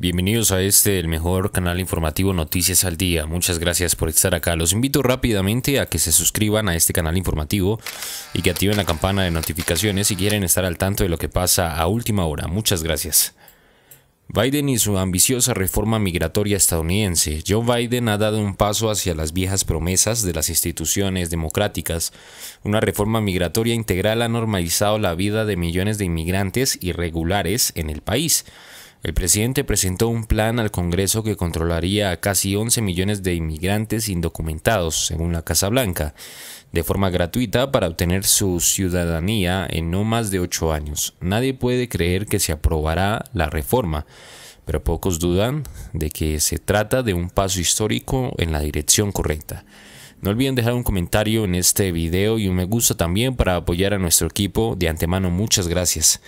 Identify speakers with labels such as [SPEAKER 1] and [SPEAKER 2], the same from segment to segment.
[SPEAKER 1] Bienvenidos a este, el mejor canal informativo Noticias al Día. Muchas gracias por estar acá. Los invito rápidamente a que se suscriban a este canal informativo y que activen la campana de notificaciones si quieren estar al tanto de lo que pasa a última hora. Muchas gracias. Biden y su ambiciosa reforma migratoria estadounidense. Joe Biden ha dado un paso hacia las viejas promesas de las instituciones democráticas. Una reforma migratoria integral ha normalizado la vida de millones de inmigrantes irregulares en el país. El presidente presentó un plan al Congreso que controlaría a casi 11 millones de inmigrantes indocumentados, según la Casa Blanca, de forma gratuita para obtener su ciudadanía en no más de ocho años. Nadie puede creer que se aprobará la reforma, pero pocos dudan de que se trata de un paso histórico en la dirección correcta. No olviden dejar un comentario en este video y un me gusta también para apoyar a nuestro equipo. De antemano, muchas gracias.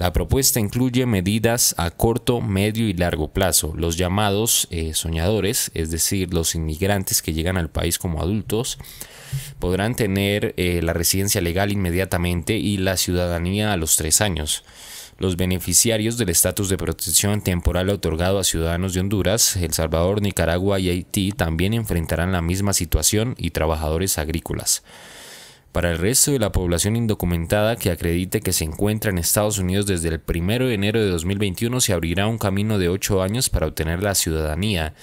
[SPEAKER 1] La propuesta incluye medidas a corto, medio y largo plazo. Los llamados eh, soñadores, es decir, los inmigrantes que llegan al país como adultos, podrán tener eh, la residencia legal inmediatamente y la ciudadanía a los tres años. Los beneficiarios del estatus de protección temporal otorgado a ciudadanos de Honduras, El Salvador, Nicaragua y Haití también enfrentarán la misma situación y trabajadores agrícolas. Para el resto de la población indocumentada que acredite que se encuentra en Estados Unidos desde el 1 de enero de 2021 se abrirá un camino de 8 años para obtener la ciudadanía.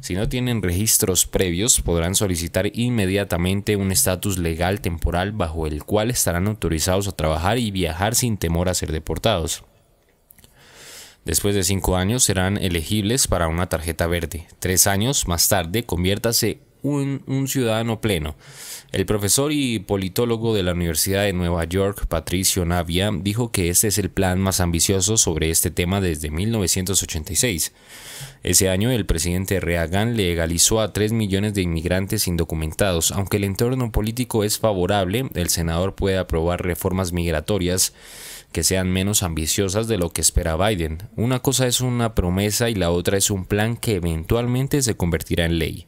[SPEAKER 1] Si no tienen registros previos, podrán solicitar inmediatamente un estatus legal temporal bajo el cual estarán autorizados a trabajar y viajar sin temor a ser deportados. Después de 5 años serán elegibles para una tarjeta verde. Tres años más tarde conviértase un, ciudadano pleno. El profesor y politólogo de la Universidad de Nueva York, Patricio Navia, dijo que este es el plan más ambicioso sobre este tema desde 1986. Ese año el presidente Reagan legalizó a 3 millones de inmigrantes indocumentados. Aunque el entorno político es favorable, el senador puede aprobar reformas migratorias que sean menos ambiciosas de lo que espera Biden. Una cosa es una promesa y la otra es un plan que eventualmente se convertirá en ley.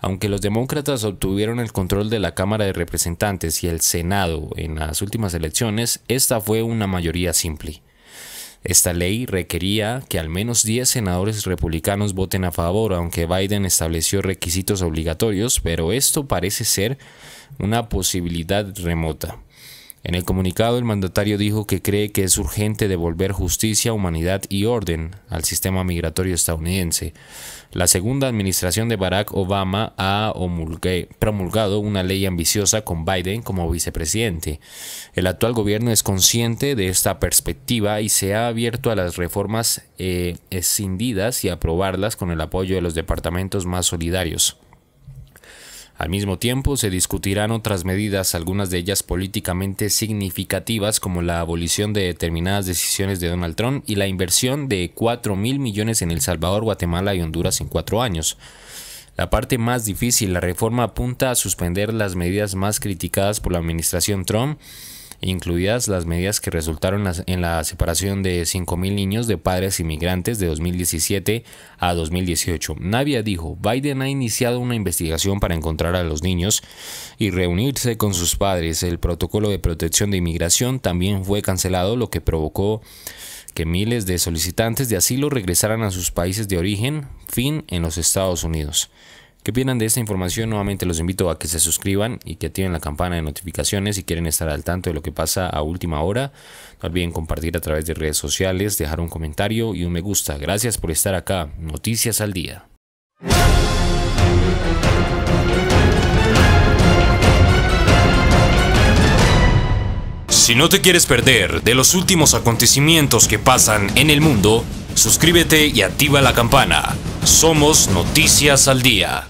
[SPEAKER 1] Aunque los demócratas obtuvieron el control de la Cámara de Representantes y el Senado en las últimas elecciones, esta fue una mayoría simple. Esta ley requería que al menos 10 senadores republicanos voten a favor, aunque Biden estableció requisitos obligatorios, pero esto parece ser una posibilidad remota. En el comunicado, el mandatario dijo que cree que es urgente devolver justicia, humanidad y orden al sistema migratorio estadounidense. La segunda administración de Barack Obama ha promulgado una ley ambiciosa con Biden como vicepresidente. El actual gobierno es consciente de esta perspectiva y se ha abierto a las reformas eh, escindidas y aprobarlas con el apoyo de los departamentos más solidarios. Al mismo tiempo, se discutirán otras medidas, algunas de ellas políticamente significativas, como la abolición de determinadas decisiones de Donald Trump y la inversión de 4 mil millones en El Salvador, Guatemala y Honduras en cuatro años. La parte más difícil, la reforma apunta a suspender las medidas más criticadas por la administración Trump incluidas las medidas que resultaron en la separación de 5.000 niños de padres inmigrantes de 2017 a 2018. Navia dijo, Biden ha iniciado una investigación para encontrar a los niños y reunirse con sus padres. El protocolo de protección de inmigración también fue cancelado, lo que provocó que miles de solicitantes de asilo regresaran a sus países de origen, fin en los Estados Unidos que opinan de esta información? Nuevamente los invito a que se suscriban y que activen la campana de notificaciones si quieren estar al tanto de lo que pasa a última hora. No olviden compartir a través de redes sociales, dejar un comentario y un me gusta. Gracias por estar acá. Noticias al día. Si no te quieres perder de los últimos acontecimientos que pasan en el mundo, suscríbete y activa la campana. Somos Noticias al Día.